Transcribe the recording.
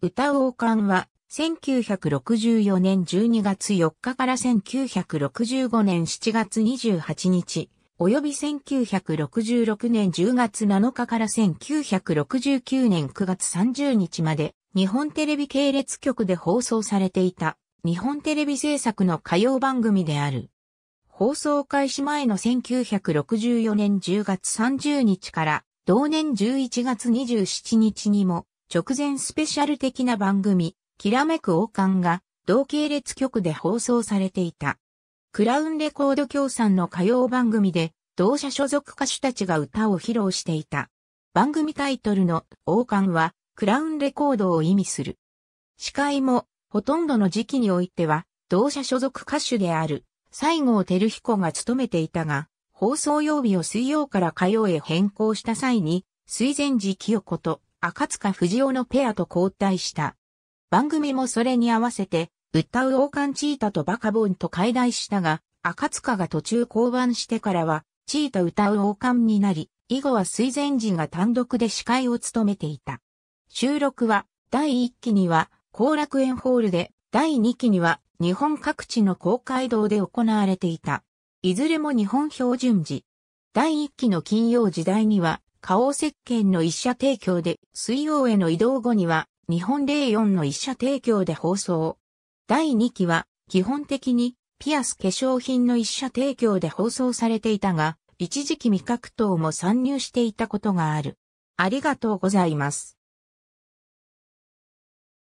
歌王冠は、1964年12月4日から1965年7月28日、及び1966年10月7日から1969年9月30日まで、日本テレビ系列局で放送されていた、日本テレビ制作の歌謡番組である。放送開始前の1964年10月30日から、同年11月27日にも、直前スペシャル的な番組、きらめく王冠が同系列局で放送されていた。クラウンレコード協賛の歌謡番組で、同社所属歌手たちが歌を披露していた。番組タイトルの王冠は、クラウンレコードを意味する。司会も、ほとんどの時期においては、同社所属歌手である、西郷照彦が務めていたが、放送曜日を水曜から火曜へ変更した際に、水前寺清子と赤塚不二夫のペアと交代した。番組もそれに合わせて、歌う王冠チータとバカボンと解題したが、赤塚が途中降板してからは、チータ歌う王冠になり、以後は水前寺が単独で司会を務めていた。収録は、第1期には、後楽園ホールで、第2期には、日本各地の公会堂で行われていた。いずれも日本標準時。第1期の金曜時代には、花王石鹸の一社提供で、水曜への移動後には、日本霊4の一社提供で放送。第2期は、基本的に、ピアス化粧品の一社提供で放送されていたが、一時期味覚等も参入していたことがある。ありがとうございます。